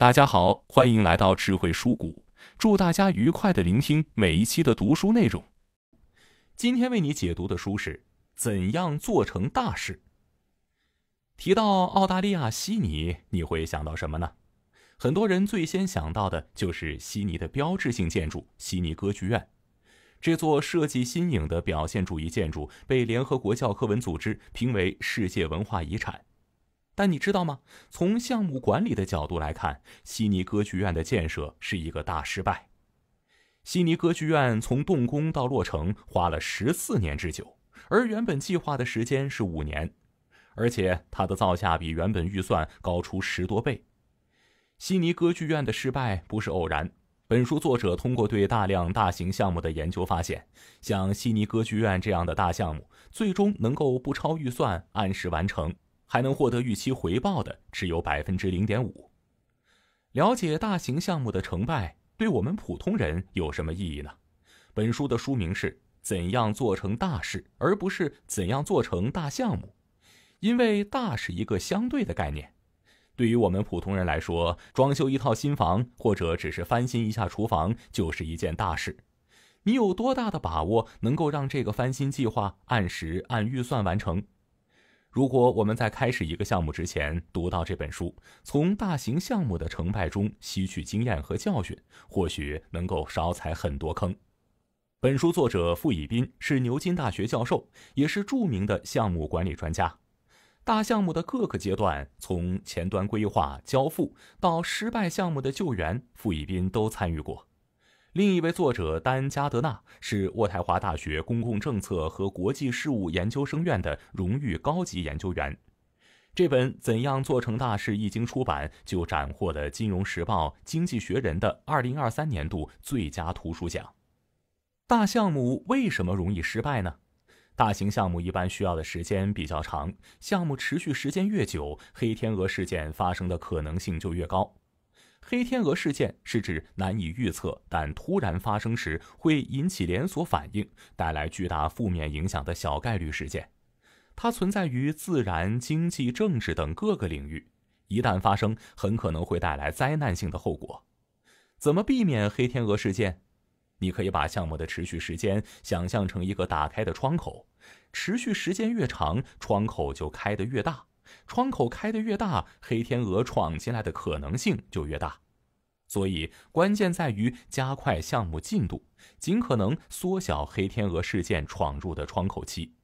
大家好，欢迎来到智慧书谷，祝大家愉快的聆听每一期的读书内容。今天为你解读的书是《怎样做成大事》。提到澳大利亚悉尼，你会想到什么呢？很多人最先想到的就是悉尼的标志性建筑——悉尼歌剧院。这座设计新颖的表现主义建筑被联合国教科文组织评为世界文化遗产。但你知道吗？从项目管理的角度来看，悉尼歌剧院的建设是一个大失败。悉尼歌剧院从动工到落成花了十四年之久，而原本计划的时间是五年，而且它的造价比原本预算高出十多倍。悉尼歌剧院的失败不是偶然。本书作者通过对大量大型项目的研究发现，像悉尼歌剧院这样的大项目，最终能够不超预算、按时完成。还能获得预期回报的只有百分之零点五。了解大型项目的成败，对我们普通人有什么意义呢？本书的书名是《怎样做成大事》，而不是《怎样做成大项目》，因为“大”是一个相对的概念。对于我们普通人来说，装修一套新房，或者只是翻新一下厨房，就是一件大事。你有多大的把握能够让这个翻新计划按时按预算完成？如果我们在开始一个项目之前读到这本书，从大型项目的成败中吸取经验和教训，或许能够少踩很多坑。本书作者傅以斌是牛津大学教授，也是著名的项目管理专家。大项目的各个阶段，从前端规划、交付到失败项目的救援，傅以斌都参与过。另一位作者丹·加德纳是渥太华大学公共政策和国际事务研究生院的荣誉高级研究员。这本《怎样做成大事》一经出版，就斩获了《金融时报》《经济学人》的2023年度最佳图书奖。大项目为什么容易失败呢？大型项目一般需要的时间比较长，项目持续时间越久，黑天鹅事件发生的可能性就越高。黑天鹅事件是指难以预测，但突然发生时会引起连锁反应，带来巨大负面影响的小概率事件。它存在于自然、经济、政治等各个领域，一旦发生，很可能会带来灾难性的后果。怎么避免黑天鹅事件？你可以把项目的持续时间想象成一个打开的窗口，持续时间越长，窗口就开得越大。窗口开的越大，黑天鹅闯进来的可能性就越大，所以关键在于加快项目进度，尽可能缩小黑天鹅事件闯入的窗口期。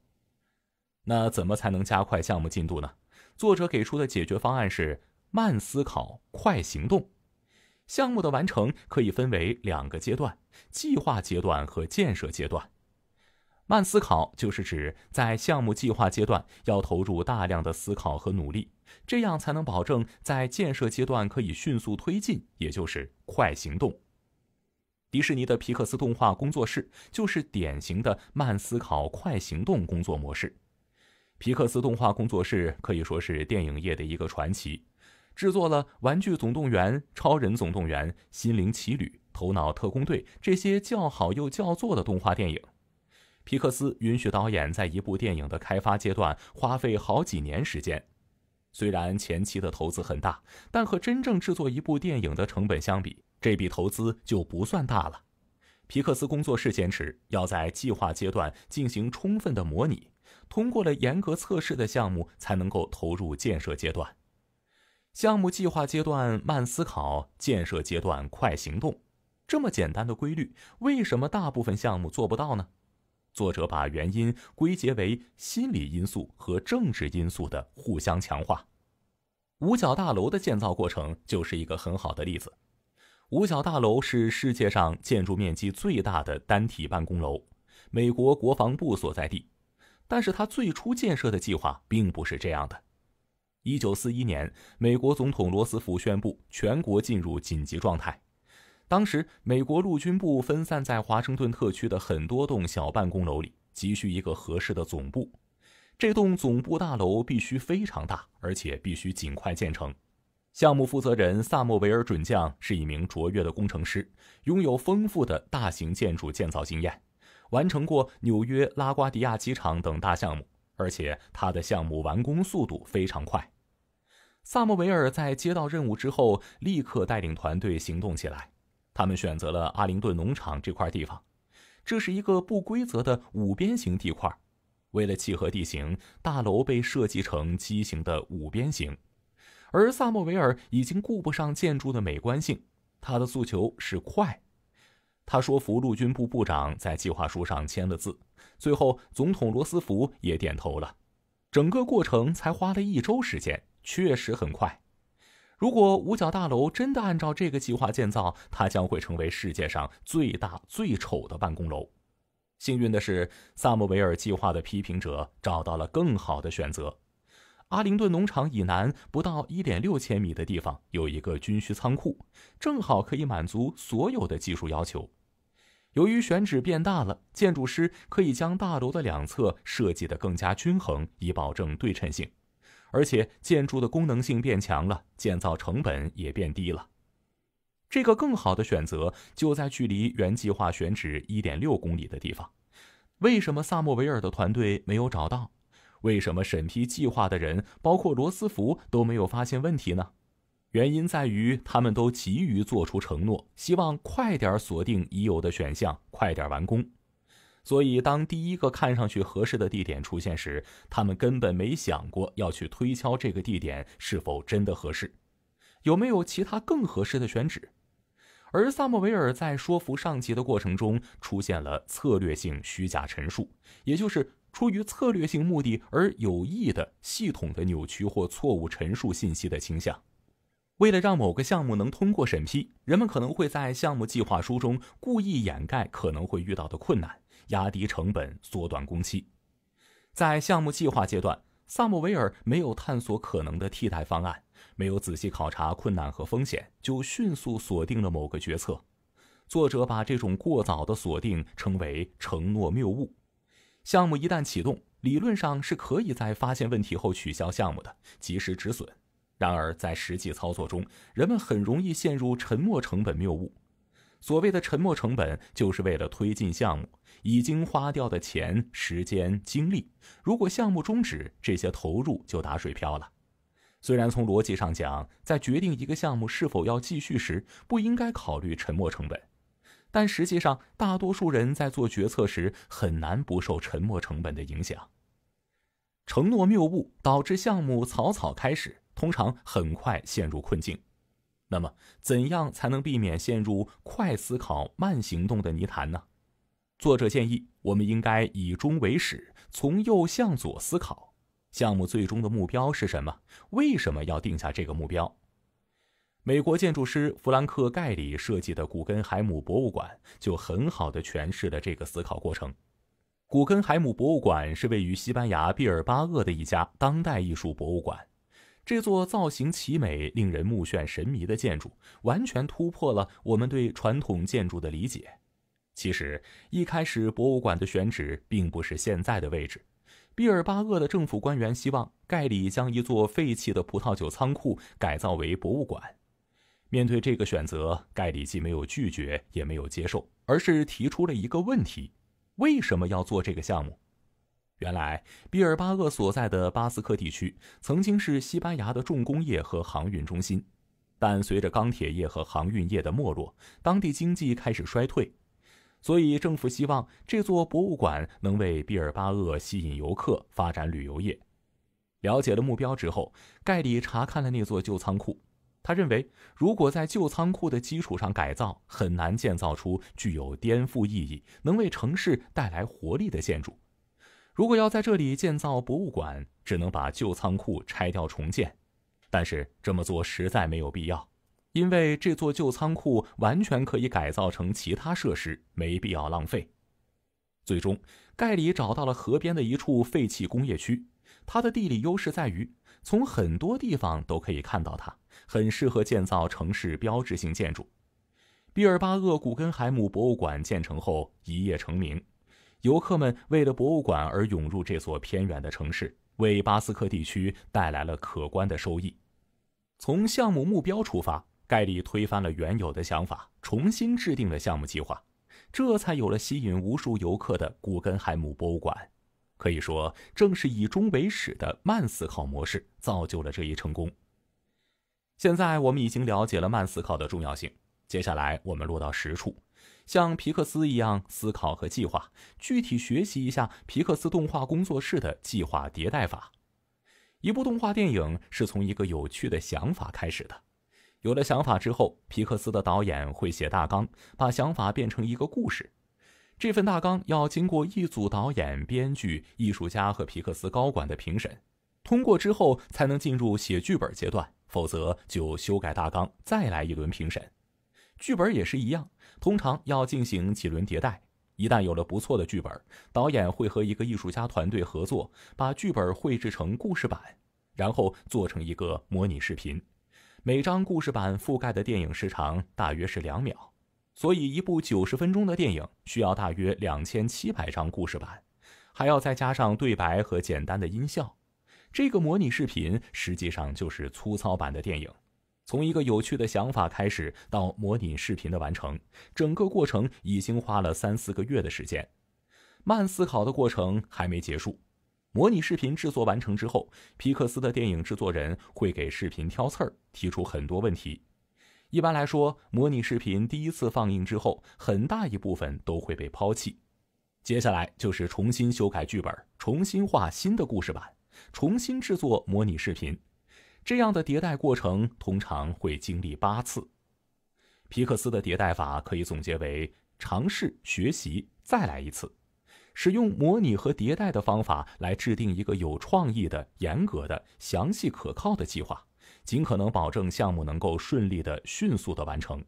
那怎么才能加快项目进度呢？作者给出的解决方案是：慢思考，快行动。项目的完成可以分为两个阶段：计划阶段和建设阶段。慢思考就是指在项目计划阶段要投入大量的思考和努力，这样才能保证在建设阶段可以迅速推进，也就是快行动。迪士尼的皮克斯动画工作室就是典型的慢思考、快行动工作模式。皮克斯动画工作室可以说是电影业的一个传奇，制作了《玩具总动员》《超人总动员》《心灵奇旅》《头脑特工队》这些叫好又叫座的动画电影。皮克斯允许导演在一部电影的开发阶段花费好几年时间，虽然前期的投资很大，但和真正制作一部电影的成本相比，这笔投资就不算大了。皮克斯工作室坚持要在计划阶段进行充分的模拟，通过了严格测试的项目才能够投入建设阶段。项目计划阶段慢思考，建设阶段快行动，这么简单的规律，为什么大部分项目做不到呢？作者把原因归结为心理因素和政治因素的互相强化。五角大楼的建造过程就是一个很好的例子。五角大楼是世界上建筑面积最大的单体办公楼，美国国防部所在地。但是它最初建设的计划并不是这样的。一九四一年，美国总统罗斯福宣布全国进入紧急状态。当时，美国陆军部分散在华盛顿特区的很多栋小办公楼里，急需一个合适的总部。这栋总部大楼必须非常大，而且必须尽快建成。项目负责人萨莫维尔准将是一名卓越的工程师，拥有丰富的大型建筑建造经验，完成过纽约拉瓜迪亚机场等大项目，而且他的项目完工速度非常快。萨莫维尔在接到任务之后，立刻带领团队行动起来。他们选择了阿灵顿农场这块地方，这是一个不规则的五边形地块。为了契合地形，大楼被设计成畸形的五边形。而萨默维尔已经顾不上建筑的美观性，他的诉求是快。他说服陆军部部长在计划书上签了字，最后总统罗斯福也点头了。整个过程才花了一周时间，确实很快。如果五角大楼真的按照这个计划建造，它将会成为世界上最大、最丑的办公楼。幸运的是，萨姆维尔计划的批评者找到了更好的选择。阿灵顿农场以南不到1.6千米的地方有一个军需仓库，正好可以满足所有的技术要求。由于选址变大了，建筑师可以将大楼的两侧设计得更加均衡，以保证对称性。而且建筑的功能性变强了，建造成本也变低了。这个更好的选择就在距离原计划选址一点六公里的地方。为什么萨莫维尔的团队没有找到？为什么审批计划的人，包括罗斯福都没有发现问题呢？原因在于他们都急于做出承诺，希望快点锁定已有的选项，快点完工。所以，当第一个看上去合适的地点出现时，他们根本没想过要去推敲这个地点是否真的合适，有没有其他更合适的选址。而萨莫维尔在说服上级的过程中出现了策略性虚假陈述，也就是出于策略性目的而有意的、系统的扭曲或错误陈述信息的倾向。为了让某个项目能通过审批，人们可能会在项目计划书中故意掩盖可能会遇到的困难，压低成本，缩短工期。在项目计划阶段，萨姆维尔没有探索可能的替代方案，没有仔细考察困难和风险，就迅速锁定了某个决策。作者把这种过早的锁定称为承诺谬误。项目一旦启动，理论上是可以在发现问题后取消项目的，及时止损。然而，在实际操作中，人们很容易陷入沉没成本谬误。所谓的沉没成本，就是为了推进项目已经花掉的钱、时间、精力。如果项目终止，这些投入就打水漂了。虽然从逻辑上讲，在决定一个项目是否要继续时，不应该考虑沉没成本，但实际上，大多数人在做决策时很难不受沉没成本的影响。承诺谬误导致项目草草开始。通常很快陷入困境，那么怎样才能避免陷入快思考慢行动的泥潭呢？作者建议，我们应该以终为始，从右向左思考。项目最终的目标是什么？为什么要定下这个目标？美国建筑师弗兰克·盖里设计的古根海姆博物馆就很好地诠释了这个思考过程。古根海姆博物馆是位于西班牙毕尔巴鄂的一家当代艺术博物馆。这座造型奇美、令人目眩神迷的建筑，完全突破了我们对传统建筑的理解。其实，一开始博物馆的选址并不是现在的位置。毕尔巴鄂的政府官员希望盖里将一座废弃的葡萄酒仓库改造为博物馆。面对这个选择，盖里既没有拒绝，也没有接受，而是提出了一个问题：为什么要做这个项目？原来，毕尔巴鄂所在的巴斯克地区曾经是西班牙的重工业和航运中心，但随着钢铁业和航运业的没落，当地经济开始衰退。所以，政府希望这座博物馆能为毕尔巴鄂吸引游客，发展旅游业。了解了目标之后，盖里查看了那座旧仓库。他认为，如果在旧仓库的基础上改造，很难建造出具有颠覆意义、能为城市带来活力的建筑。如果要在这里建造博物馆，只能把旧仓库拆掉重建，但是这么做实在没有必要，因为这座旧仓库完全可以改造成其他设施，没必要浪费。最终，盖里找到了河边的一处废弃工业区，它的地理优势在于从很多地方都可以看到它，很适合建造城市标志性建筑。毕尔巴鄂古根海姆博物馆建成后一夜成名。游客们为了博物馆而涌入这座偏远的城市，为巴斯克地区带来了可观的收益。从项目目标出发，盖里推翻了原有的想法，重新制定了项目计划，这才有了吸引无数游客的古根海姆博物馆。可以说，正是以终为始的慢思考模式造就了这一成功。现在我们已经了解了慢思考的重要性，接下来我们落到实处。像皮克斯一样思考和计划，具体学习一下皮克斯动画工作室的计划迭代法。一部动画电影是从一个有趣的想法开始的。有了想法之后，皮克斯的导演会写大纲，把想法变成一个故事。这份大纲要经过一组导演、编剧、艺术家和皮克斯高管的评审，通过之后才能进入写剧本阶段，否则就修改大纲，再来一轮评审。剧本也是一样。通常要进行几轮迭代。一旦有了不错的剧本，导演会和一个艺术家团队合作，把剧本绘制成故事版，然后做成一个模拟视频。每张故事板覆盖的电影时长大约是两秒，所以一部九十分钟的电影需要大约两千七百张故事板，还要再加上对白和简单的音效。这个模拟视频实际上就是粗糙版的电影。从一个有趣的想法开始到模拟视频的完成，整个过程已经花了三四个月的时间。慢思考的过程还没结束。模拟视频制作完成之后，皮克斯的电影制作人会给视频挑刺儿，提出很多问题。一般来说，模拟视频第一次放映之后，很大一部分都会被抛弃。接下来就是重新修改剧本，重新画新的故事版，重新制作模拟视频。这样的迭代过程通常会经历八次。皮克斯的迭代法可以总结为：尝试、学习、再来一次。使用模拟和迭代的方法来制定一个有创意的、严格的、详细可靠的计划，尽可能保证项目能够顺利的、迅速的完成。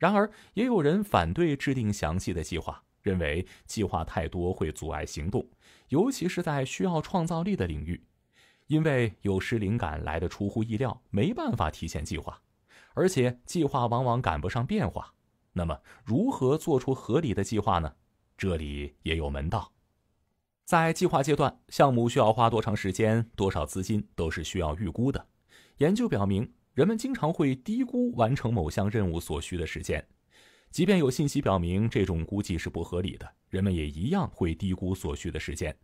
然而，也有人反对制定详细的计划，认为计划太多会阻碍行动，尤其是在需要创造力的领域。因为有时灵感来得出乎意料，没办法提前计划，而且计划往往赶不上变化。那么，如何做出合理的计划呢？这里也有门道。在计划阶段，项目需要花多长时间、多少资金，都是需要预估的。研究表明，人们经常会低估完成某项任务所需的时间，即便有信息表明这种估计是不合理的，人们也一样会低估所需的时间。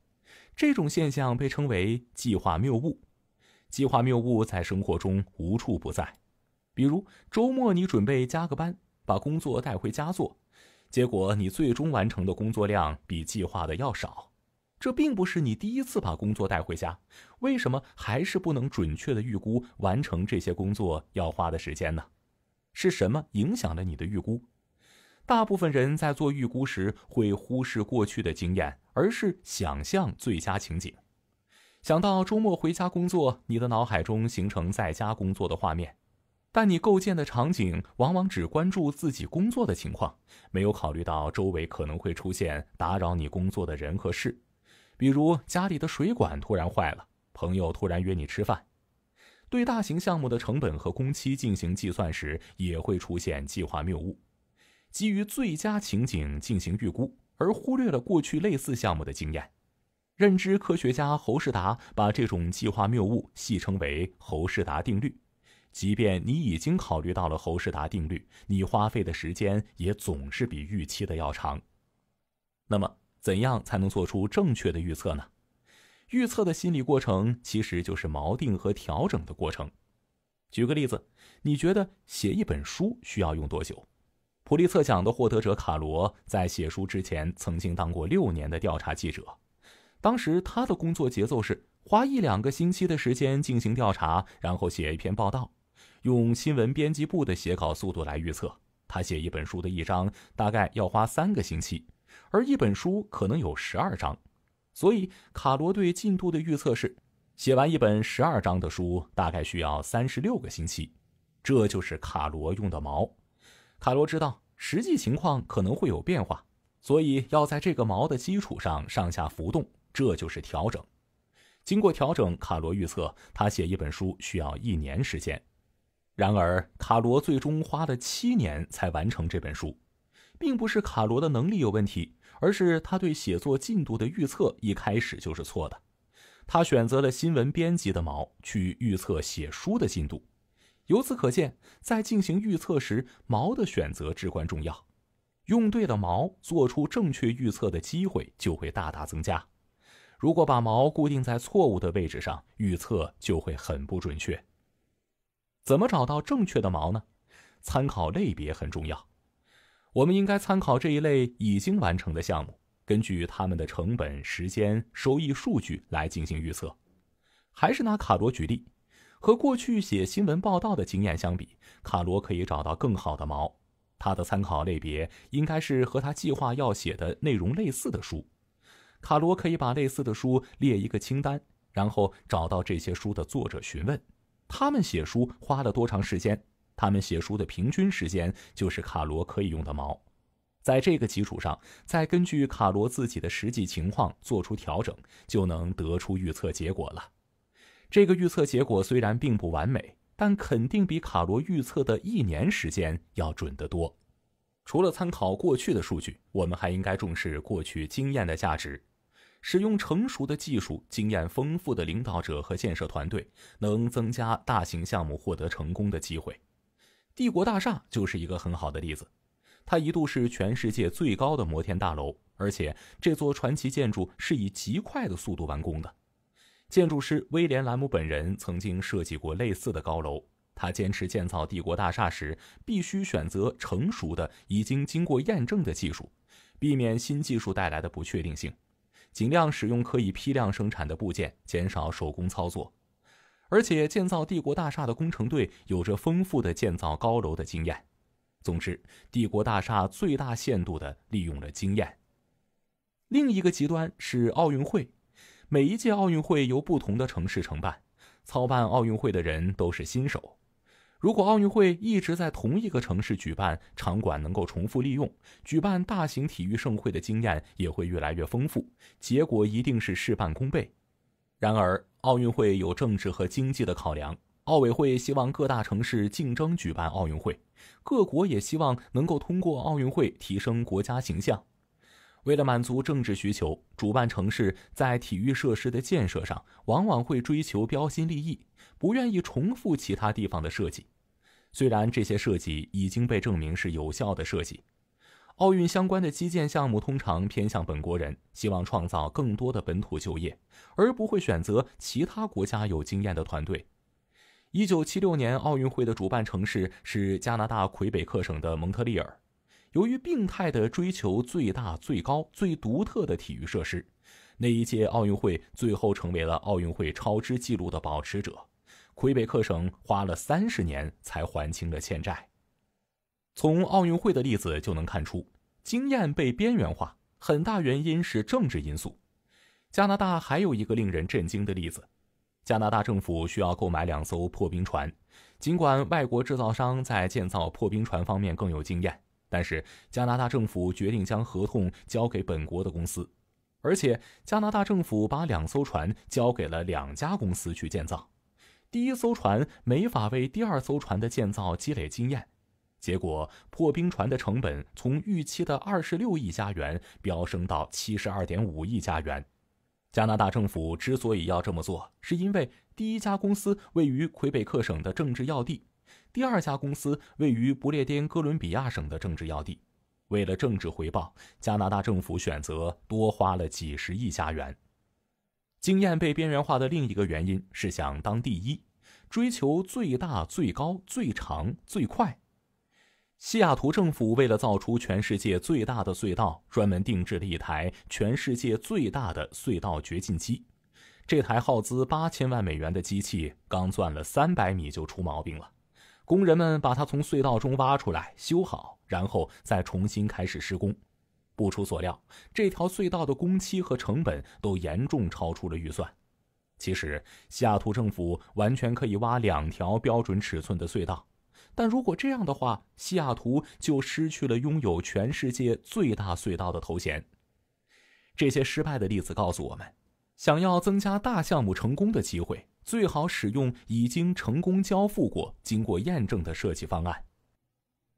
这种现象被称为计划谬误。计划谬误在生活中无处不在。比如，周末你准备加个班，把工作带回家做，结果你最终完成的工作量比计划的要少。这并不是你第一次把工作带回家，为什么还是不能准确的预估完成这些工作要花的时间呢？是什么影响了你的预估？大部分人在做预估时会忽视过去的经验，而是想象最佳情景。想到周末回家工作，你的脑海中形成在家工作的画面，但你构建的场景往往只关注自己工作的情况，没有考虑到周围可能会出现打扰你工作的人和事，比如家里的水管突然坏了，朋友突然约你吃饭。对大型项目的成本和工期进行计算时，也会出现计划谬误。基于最佳情景进行预估，而忽略了过去类似项目的经验。认知科学家侯世达把这种计划谬误戏称为“侯世达定律”。即便你已经考虑到了侯世达定律，你花费的时间也总是比预期的要长。那么，怎样才能做出正确的预测呢？预测的心理过程其实就是锚定和调整的过程。举个例子，你觉得写一本书需要用多久？普利策奖的获得者卡罗在写书之前曾经当过六年的调查记者，当时他的工作节奏是花一两个星期的时间进行调查，然后写一篇报道。用新闻编辑部的写稿速度来预测，他写一本书的一章大概要花三个星期，而一本书可能有十二章，所以卡罗对进度的预测是，写完一本十二章的书大概需要三十六个星期。这就是卡罗用的毛。卡罗知道实际情况可能会有变化，所以要在这个锚的基础上上下浮动，这就是调整。经过调整，卡罗预测他写一本书需要一年时间。然而，卡罗最终花了七年才完成这本书，并不是卡罗的能力有问题，而是他对写作进度的预测一开始就是错的。他选择了新闻编辑的锚去预测写书的进度。由此可见，在进行预测时，锚的选择至关重要。用对了锚，做出正确预测的机会就会大大增加。如果把锚固定在错误的位置上，预测就会很不准确。怎么找到正确的锚呢？参考类别很重要。我们应该参考这一类已经完成的项目，根据他们的成本、时间、收益数据来进行预测。还是拿卡罗举例。和过去写新闻报道的经验相比，卡罗可以找到更好的毛。他的参考类别应该是和他计划要写的内容类似的书。卡罗可以把类似的书列一个清单，然后找到这些书的作者询问，他们写书花了多长时间。他们写书的平均时间就是卡罗可以用的毛。在这个基础上，再根据卡罗自己的实际情况做出调整，就能得出预测结果了。这个预测结果虽然并不完美，但肯定比卡罗预测的一年时间要准得多。除了参考过去的数据，我们还应该重视过去经验的价值。使用成熟的技术、经验丰富的领导者和建设团队，能增加大型项目获得成功的机会。帝国大厦就是一个很好的例子。它一度是全世界最高的摩天大楼，而且这座传奇建筑是以极快的速度完工的。建筑师威廉·兰姆本人曾经设计过类似的高楼。他坚持建造帝国大厦时，必须选择成熟的、已经经过验证的技术，避免新技术带来的不确定性，尽量使用可以批量生产的部件，减少手工操作。而且，建造帝国大厦的工程队有着丰富的建造高楼的经验。总之，帝国大厦最大限度地利用了经验。另一个极端是奥运会。每一届奥运会由不同的城市承办，操办奥运会的人都是新手。如果奥运会一直在同一个城市举办，场馆能够重复利用，举办大型体育盛会的经验也会越来越丰富，结果一定是事半功倍。然而，奥运会有政治和经济的考量，奥委会希望各大城市竞争举办奥运会，各国也希望能够通过奥运会提升国家形象。为了满足政治需求，主办城市在体育设施的建设上往往会追求标新立异，不愿意重复其他地方的设计。虽然这些设计已经被证明是有效的设计，奥运相关的基建项目通常偏向本国人，希望创造更多的本土就业，而不会选择其他国家有经验的团队。一九七六年奥运会的主办城市是加拿大魁北克省的蒙特利尔。由于病态的追求最大、最高、最独特的体育设施，那一届奥运会最后成为了奥运会超支记录的保持者。魁北克省花了三十年才还清了欠债。从奥运会的例子就能看出，经验被边缘化，很大原因是政治因素。加拿大还有一个令人震惊的例子：加拿大政府需要购买两艘破冰船，尽管外国制造商在建造破冰船方面更有经验。但是加拿大政府决定将合同交给本国的公司，而且加拿大政府把两艘船交给了两家公司去建造。第一艘船没法为第二艘船的建造积累经验，结果破冰船的成本从预期的二十六亿加元飙升到七十二点五亿加元。加拿大政府之所以要这么做，是因为第一家公司位于魁北克省的政治要地。第二家公司位于不列颠哥伦比亚省的政治要地，为了政治回报，加拿大政府选择多花了几十亿加元。经验被边缘化的另一个原因是想当第一，追求最大、最高、最长、最快。西雅图政府为了造出全世界最大的隧道，专门定制了一台全世界最大的隧道掘进机。这台耗资八千万美元的机器刚钻了三百米就出毛病了。工人们把它从隧道中挖出来，修好，然后再重新开始施工。不出所料，这条隧道的工期和成本都严重超出了预算。其实，西雅图政府完全可以挖两条标准尺寸的隧道，但如果这样的话，西雅图就失去了拥有全世界最大隧道的头衔。这些失败的例子告诉我们，想要增加大项目成功的机会。最好使用已经成功交付过、经过验证的设计方案，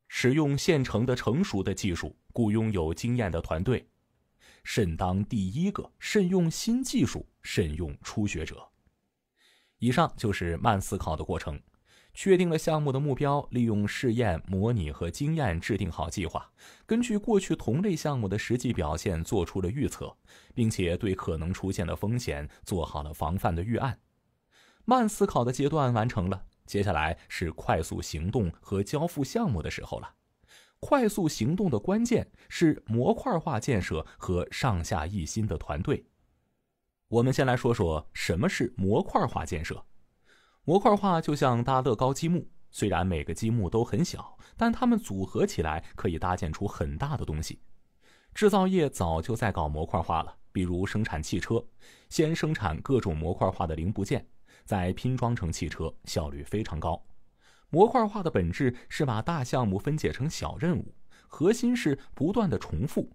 使用现成的成熟的技术，雇佣有经验的团队，慎当第一个，慎用新技术，慎用初学者。以上就是慢思考的过程：确定了项目的目标，利用试验、模拟和经验制定好计划，根据过去同类项目的实际表现做出了预测，并且对可能出现的风险做好了防范的预案。慢思考的阶段完成了，接下来是快速行动和交付项目的时候了。快速行动的关键是模块化建设和上下一心的团队。我们先来说说什么是模块化建设。模块化就像搭乐高积木，虽然每个积木都很小，但它们组合起来可以搭建出很大的东西。制造业早就在搞模块化了，比如生产汽车，先生产各种模块化的零部件。再拼装成汽车，效率非常高。模块化的本质是把大项目分解成小任务，核心是不断的重复。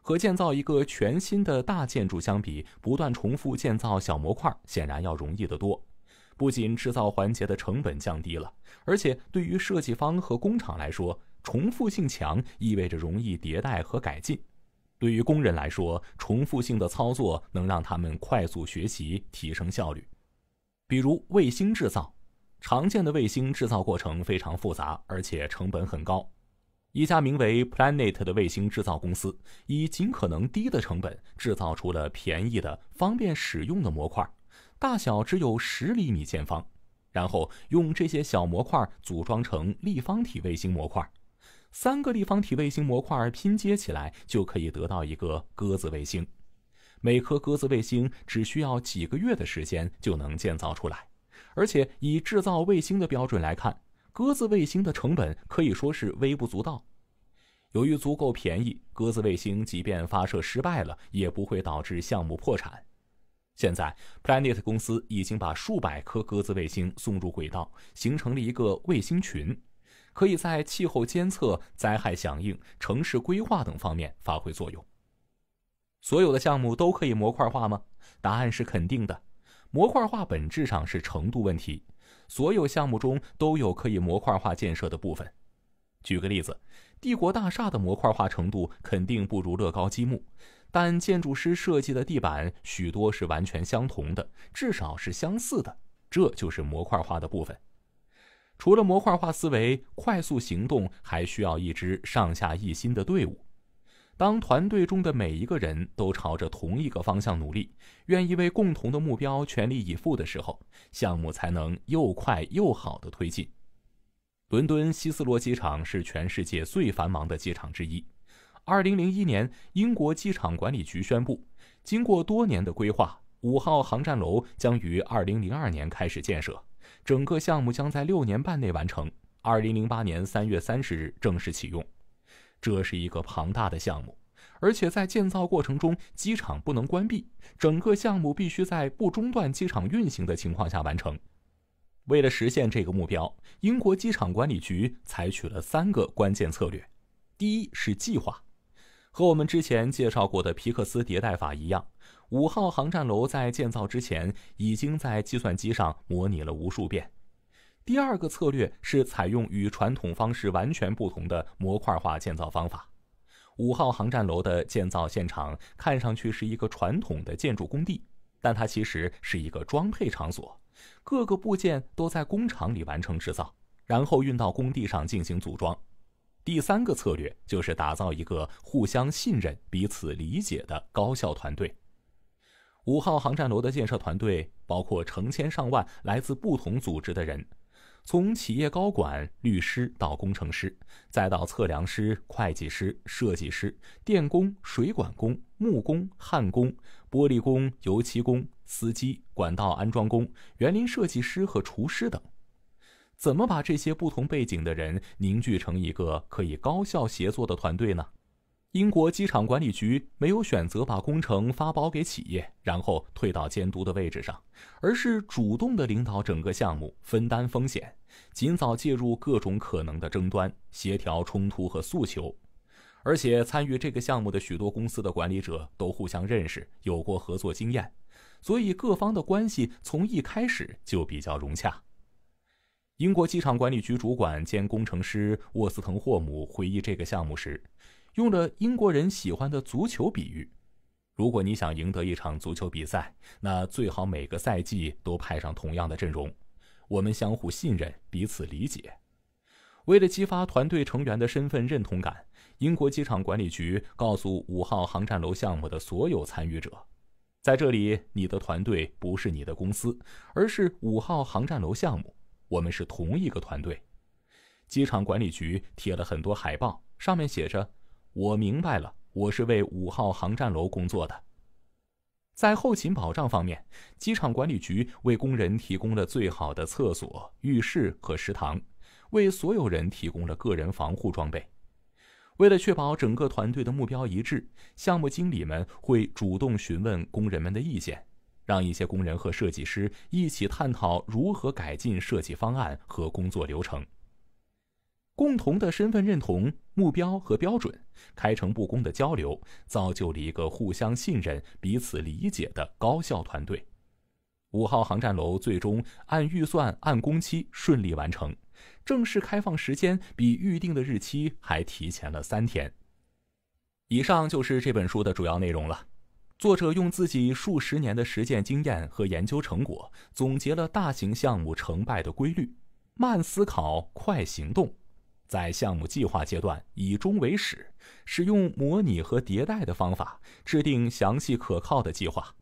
和建造一个全新的大建筑相比，不断重复建造小模块显然要容易得多。不仅制造环节的成本降低了，而且对于设计方和工厂来说，重复性强意味着容易迭代和改进。对于工人来说，重复性的操作能让他们快速学习，提升效率。比如卫星制造，常见的卫星制造过程非常复杂，而且成本很高。一家名为 Planet 的卫星制造公司，以尽可能低的成本制造出了便宜的、方便使用的模块，大小只有十厘米见方。然后用这些小模块组装成立方体卫星模块，三个立方体卫星模块拼接起来，就可以得到一个鸽子卫星。每颗鸽子卫星只需要几个月的时间就能建造出来，而且以制造卫星的标准来看，鸽子卫星的成本可以说是微不足道。由于足够便宜，鸽子卫星即便发射失败了，也不会导致项目破产。现在，Planet 公司已经把数百颗鸽子卫星送入轨道，形成了一个卫星群，可以在气候监测、灾害响应、城市规划等方面发挥作用。所有的项目都可以模块化吗？答案是肯定的。模块化本质上是程度问题，所有项目中都有可以模块化建设的部分。举个例子，帝国大厦的模块化程度肯定不如乐高积木，但建筑师设计的地板许多是完全相同的，至少是相似的。这就是模块化的部分。除了模块化思维、快速行动，还需要一支上下一心的队伍。当团队中的每一个人都朝着同一个方向努力，愿意为共同的目标全力以赴的时候，项目才能又快又好的推进。伦敦希斯罗机场是全世界最繁忙的机场之一。2001年，英国机场管理局宣布，经过多年的规划，五号航站楼将于2002年开始建设，整个项目将在六年半内完成，2008年3月30日正式启用。这是一个庞大的项目，而且在建造过程中机场不能关闭，整个项目必须在不中断机场运行的情况下完成。为了实现这个目标，英国机场管理局采取了三个关键策略：第一是计划，和我们之前介绍过的皮克斯迭代法一样，五号航站楼在建造之前已经在计算机上模拟了无数遍。第二个策略是采用与传统方式完全不同的模块化建造方法。五号航站楼的建造现场看上去是一个传统的建筑工地，但它其实是一个装配场所，各个部件都在工厂里完成制造，然后运到工地上进行组装。第三个策略就是打造一个互相信任、彼此理解的高效团队。五号航站楼的建设团队包括成千上万来自不同组织的人。从企业高管、律师到工程师，再到测量师、会计师、设计师、电工、水管工、木工、焊工、玻璃工、油漆工、司机、管道安装工、园林设计师和厨师等，怎么把这些不同背景的人凝聚成一个可以高效协作的团队呢？英国机场管理局没有选择把工程发包给企业，然后退到监督的位置上，而是主动地领导整个项目，分担风险，尽早介入各种可能的争端，协调冲突和诉求。而且，参与这个项目的许多公司的管理者都互相认识，有过合作经验，所以各方的关系从一开始就比较融洽。英国机场管理局主管兼工程师沃斯滕霍姆回忆这个项目时。用了英国人喜欢的足球比喻。如果你想赢得一场足球比赛，那最好每个赛季都派上同样的阵容。我们相互信任，彼此理解。为了激发团队成员的身份认同感，英国机场管理局告诉五号航站楼项目的所有参与者：“在这里，你的团队不是你的公司，而是五号航站楼项目。我们是同一个团队。”机场管理局贴了很多海报，上面写着。我明白了，我是为五号航站楼工作的。在后勤保障方面，机场管理局为工人提供了最好的厕所、浴室和食堂，为所有人提供了个人防护装备。为了确保整个团队的目标一致，项目经理们会主动询问工人们的意见，让一些工人和设计师一起探讨如何改进设计方案和工作流程。共同的身份认同目标和标准，开诚布公的交流，造就了一个互相信任、彼此理解的高效团队。五号航站楼最终按预算、按工期顺利完成，正式开放时间比预定的日期还提前了三天。以上就是这本书的主要内容了。作者用自己数十年的实践经验和研究成果，总结了大型项目成败的规律：慢思考，快行动。在项目计划阶段，以终为始，使用模拟和迭代的方法制定详细可靠的计划；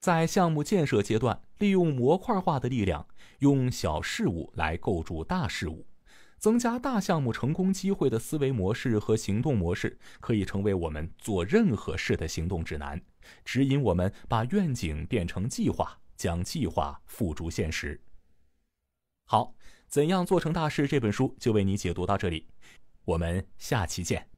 在项目建设阶段，利用模块化的力量，用小事物来构筑大事物，增加大项目成功机会的思维模式和行动模式，可以成为我们做任何事的行动指南，指引我们把愿景变成计划，将计划付诸现实。好。怎样做成大事？这本书就为你解读到这里，我们下期见。